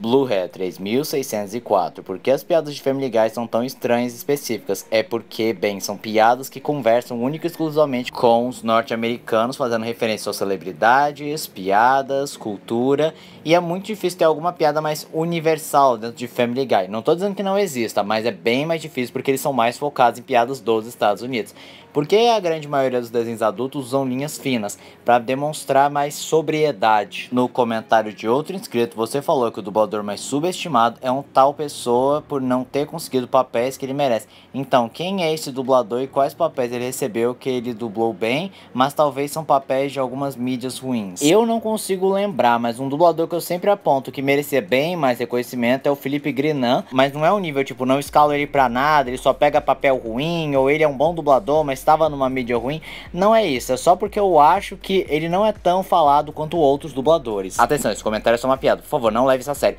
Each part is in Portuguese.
Blue Hair 3604. Por que as piadas de Family Guy são tão estranhas e específicas? É porque, bem, são piadas que conversam única e exclusivamente com os norte-americanos, fazendo referência a celebridades, piadas, cultura. E é muito difícil ter alguma piada mais universal dentro de Family Guy. Não tô dizendo que não exista, mas é bem mais difícil porque eles são mais focados em piadas dos Estados Unidos. Porque a grande maioria dos desenhos adultos usam linhas finas para demonstrar mais sobriedade. No comentário de outro inscrito, você falou que o dublador jogador mais subestimado é um tal pessoa por não ter conseguido papéis que ele merece. Então, quem é esse dublador e quais papéis ele recebeu que ele dublou bem, mas talvez são papéis de algumas mídias ruins? Eu não consigo lembrar, mas um dublador que eu sempre aponto que merecia bem mais reconhecimento é o Felipe Grinan, mas não é um nível tipo, não escalo ele pra nada, ele só pega papel ruim, ou ele é um bom dublador, mas estava numa mídia ruim. Não é isso, é só porque eu acho que ele não é tão falado quanto outros dubladores. Atenção, esse comentário é só uma piada, por favor, não leve isso a sério.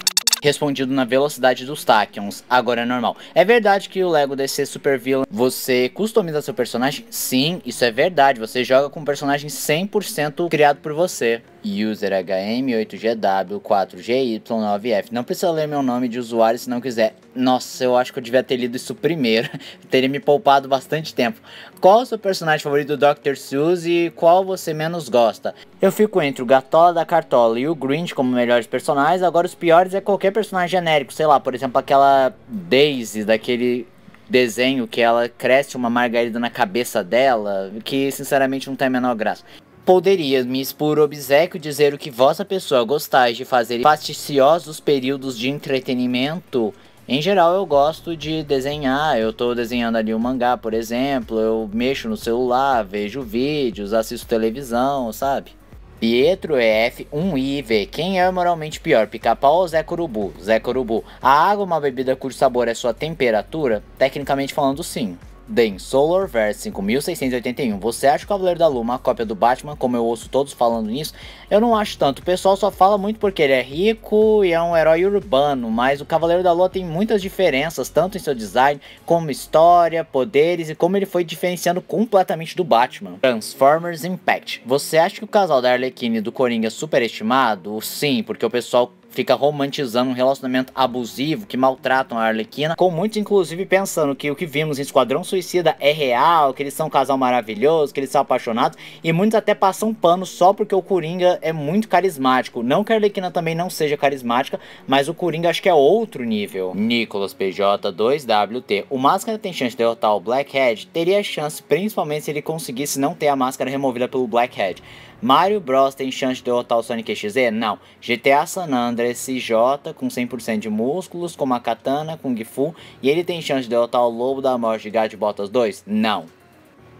respondido na velocidade dos Tachyons, agora é normal. É verdade que o Lego DC Super Villain, você customiza seu personagem? Sim, isso é verdade, você joga com um personagem 100% criado por você. User HM8GW4GY9F. Não precisa ler meu nome de usuário se não quiser. Nossa, eu acho que eu devia ter lido isso primeiro. Teria me poupado bastante tempo. Qual o seu personagem favorito do Dr. Seuss e qual você menos gosta? Eu fico entre o Gatola da Cartola e o Grinch como melhores personagens. Agora, os piores é qualquer personagem genérico. Sei lá, por exemplo, aquela Daisy daquele desenho que ela cresce uma margarida na cabeça dela, que sinceramente não tem a menor graça. Poderias-me, por obséquio dizer o que vossa pessoa gostais de fazer fasticiosos períodos de entretenimento? Em geral, eu gosto de desenhar. Eu estou desenhando ali um mangá, por exemplo. Eu mexo no celular, vejo vídeos, assisto televisão, sabe? Pietro EF é 1IV. Quem é moralmente pior, pica-pau ou Zé Corubu? Zé Corubu. A água, uma bebida cujo sabor é sua temperatura? Tecnicamente falando, sim. Den Solar Verse 5681. Você acha o Cavaleiro da Lua é uma cópia do Batman, como eu ouço todos falando nisso? Eu não acho tanto. O pessoal só fala muito porque ele é rico e é um herói urbano, mas o Cavaleiro da Lua tem muitas diferenças, tanto em seu design, como história, poderes e como ele foi diferenciando completamente do Batman. Transformers Impact. Você acha que o casal da Arlequine e do Coringa é superestimado? Sim, porque o pessoal fica romantizando um relacionamento abusivo que maltratam a Arlequina, com muitos inclusive pensando que o que vimos em Esquadrão Suicida é real, que eles são um casal maravilhoso, que eles são apaixonados, e muitos até passam pano só porque o Coringa é muito carismático. Não que a Arlequina também não seja carismática, mas o Coringa acho que é outro nível. Nicolas PJ 2WT. O Máscara tem chance de derrotar o Blackhead? Teria chance, principalmente se ele conseguisse não ter a máscara removida pelo Blackhead. Mario Bros tem chance de derrotar o Sonic XZ? Não. GTA San Andreas André com 100% de músculos, com uma katana, com Gifu, e ele tem chance de derrotar o Lobo da Morte de Gato de Botas 2? Não.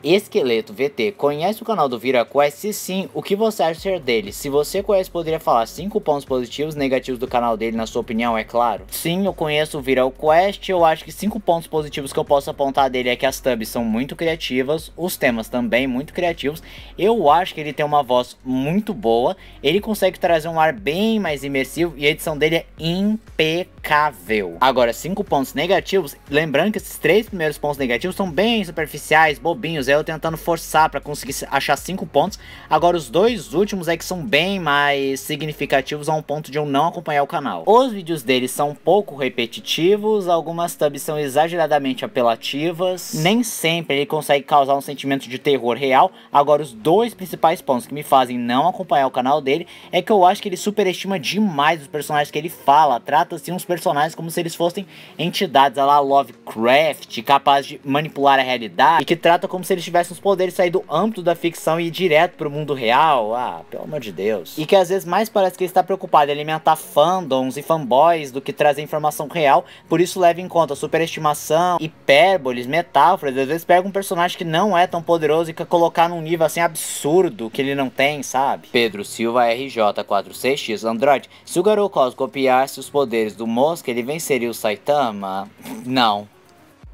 Esqueleto VT, conhece o canal do ViraQuest? Se sim, o que você acha dele? Se você conhece, poderia falar 5 pontos positivos e negativos do canal dele, na sua opinião, é claro? Sim, eu conheço o ViraQuest, eu acho que 5 pontos positivos que eu posso apontar dele é que as thumbs são muito criativas, os temas também muito criativos, eu acho que ele tem uma voz muito boa, ele consegue trazer um ar bem mais imersivo e a edição dele é impecável. Agora, 5 pontos negativos, lembrando que esses três primeiros pontos negativos são bem superficiais, bobinhos, Cruzeiro é tentando forçar para conseguir achar cinco pontos. Agora, os dois últimos é que são bem mais significativos a um ponto de eu não acompanhar o canal. Os vídeos deles são um pouco repetitivos, algumas subs são exageradamente apelativas, nem sempre ele consegue causar um sentimento de terror real. Agora, os dois principais pontos que me fazem não acompanhar o canal dele é que eu acho que ele superestima demais os personagens que ele fala, trata-se uns personagens como se eles fossem entidades a lá Lovecraft, capazes de manipular a realidade, e que trata como se eles eles tivessem os poderes sair do âmbito da ficção e ir direto pro mundo real. Ah, pelo amor de Deus. E que às vezes mais parece que ele está preocupado em alimentar fandoms e fanboys do que trazer informação real, por isso leva em conta superestimação, hipérboles, metáforas. Às vezes pega um personagem que não é tão poderoso e quer colocar num nível assim absurdo que ele não tem, sabe? Pedro Silva RJ46X Android. Se o Garou copiasse os poderes do Mosca, ele venceria o Saitama? Não.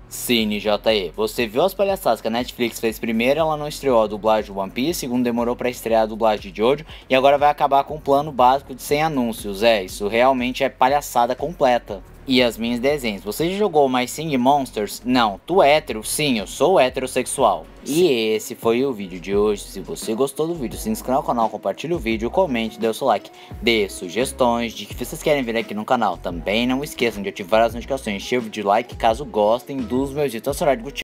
Cine você viu as palhaçadas que a Netflix fez primeiro, ela não estreou a dublagem de One Piece, segundo demorou para estrear a dublagem de Jojo, e agora vai acabar com um plano básico de sem anúncios, é, isso realmente é palhaçada completa e as minhas desenhos. Você já jogou mais Sing Monsters? Não. Tu é hétero? Sim, eu sou heterossexual. Sim. E esse foi o vídeo de hoje. Se você gostou do vídeo, se inscreva no canal, compartilhe o vídeo, comente, dê o seu like, dê sugestões de que vocês querem ver aqui no canal. Também não esqueçam de ativar as notificações, cheio de like caso gostem dos meus ditacionários.